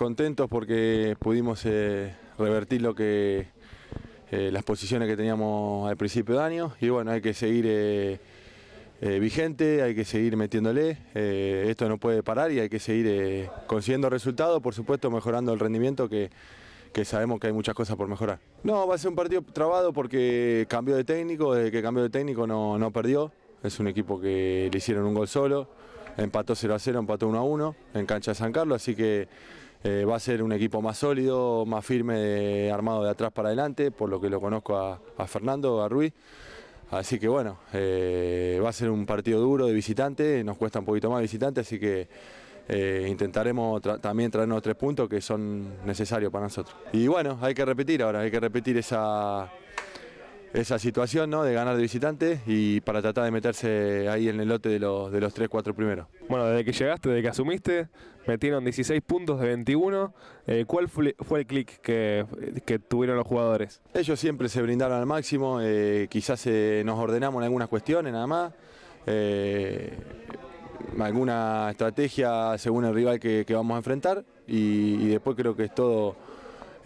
contentos porque pudimos eh, revertir lo que eh, las posiciones que teníamos al principio de año y bueno, hay que seguir eh, vigente, hay que seguir metiéndole, esto no puede parar y hay que seguir consiguiendo resultados, por supuesto mejorando el rendimiento que, sabemos que hay muchas cosas por mejorar. No, va a ser un partido trabado porque cambió de técnico, que cambió de técnico no, no perdió, es un equipo que le hicieron un gol solo, empató 0 a 0, empató 1 a 1 en cancha de San Carlos, así que eh, va a ser un equipo más sólido, más firme, armado de atrás para adelante, por lo que lo conozco a, Fernando, a Ruiz. Así que bueno, eh, va a ser un partido duro de visitante, nos cuesta un poquito más visitante, así que eh, intentaremos también traernos tres puntos que son necesarios para nosotros. Y bueno, hay que repetir ahora, hay que repetir esa, esa situación ¿no? de ganar de visitante y para tratar de meterse ahí en el lote de los, de los 3, 4 primeros. Bueno, desde que llegaste, desde que asumiste, metieron 16 puntos de 21. Eh, ¿Cuál fue, el clic que, tuvieron los jugadores? Ellos siempre se brindaron al máximo, eh, quizás eh, nos ordenamos en algunas cuestiones nada más. alguna estrategia según el rival que, vamos a enfrentar y después creo que es todo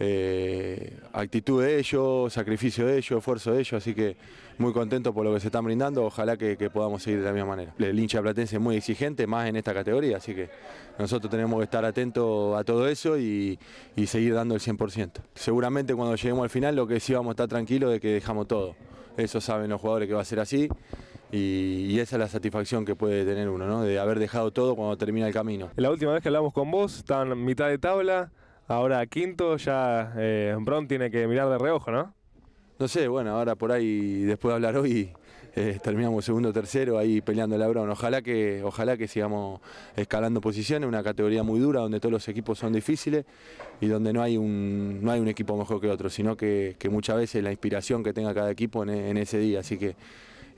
eh, actitud de ellos, sacrificio de ellos, esfuerzo de ellos, así que muy contento por lo que se están brindando, ojalá que, podamos seguir de la misma manera. El hincha platense es muy exigente, más en esta categoría, así que nosotros tenemos que estar atentos a todo eso y, seguir dando el 100%. Seguramente cuando lleguemos al final lo que sí vamos a estar tranquilos de que dejamos todo, eso saben los jugadores que va a ser así y, esa es la satisfacción que puede tener uno, ¿no? de haber dejado todo cuando termina el camino. La última vez que hablamos con vos, estaban mitad de tabla, ahora quinto, ya eh, Brown tiene que mirar de reojo, ¿no? No sé, bueno, ahora por ahí, después de hablar hoy, eh, terminamos segundo, tercero, ahí peleando el Abrón. Ojalá que, ojalá que sigamos escalando posiciones, una categoría muy dura donde todos los equipos son difíciles y donde no hay un, no hay un equipo mejor que otro, sino que, muchas veces la inspiración que tenga cada equipo en, ese día. Así que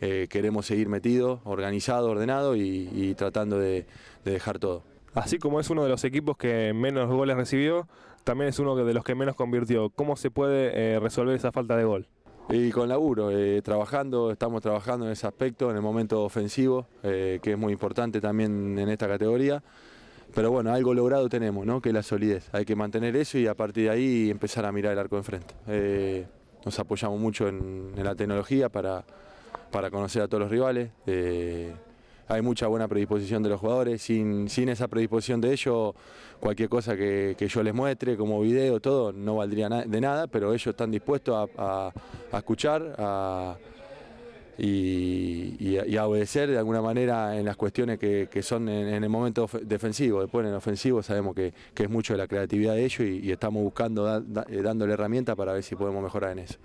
eh, queremos seguir metidos, organizados, ordenados y, tratando de dejar todo. Así como es uno de los equipos que menos goles recibió, también es uno de los que menos convirtió. ¿Cómo se puede eh, resolver esa falta de gol? Y con laburo, eh, trabajando, estamos trabajando en ese aspecto, en el momento ofensivo, eh, que es muy importante también en esta categoría. Pero bueno, algo logrado tenemos, que es la solidez. Hay que mantener eso y a partir de ahí empezar a mirar el arco enfrente. nos apoyamos mucho en, la tecnología para, para, conocer a todos los rivales hay mucha buena predisposición de los jugadores, sin, esa predisposición de ellos, cualquier cosa que, yo les muestre, como video, todo, no valdría de nada, pero ellos están dispuestos a, escuchar, Y, a obedecer de alguna manera en las cuestiones que, son en, el momento defensivo. Después en el ofensivo sabemos que, es mucho de la creatividad de ellos y, estamos buscando, eh, dándole herramientas para ver si podemos mejorar en eso.